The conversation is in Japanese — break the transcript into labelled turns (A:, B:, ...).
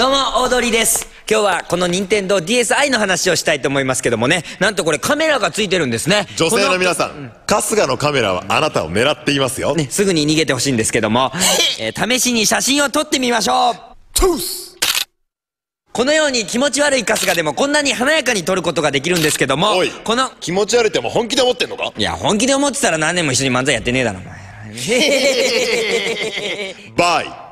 A: どうも、オードリーです。今日はこの任天堂 d s i の話をしたいと思いますけどもね、なんとこれカメラがついてるんですね。女性の皆さん、春日のカメラはあなたを狙っていますよ。ね、すぐに逃げてほしいんですけども、えー、試しに写真を撮ってみましょう。トゥースこのように気持ち悪い春日でもこんなに華やかに撮ることができるんですけども、この、気持ち悪いっても本気で思ってんのかいや、本
B: 気で思ってたら
C: 何年も一緒に漫才やってねえだろ、お前。バイ。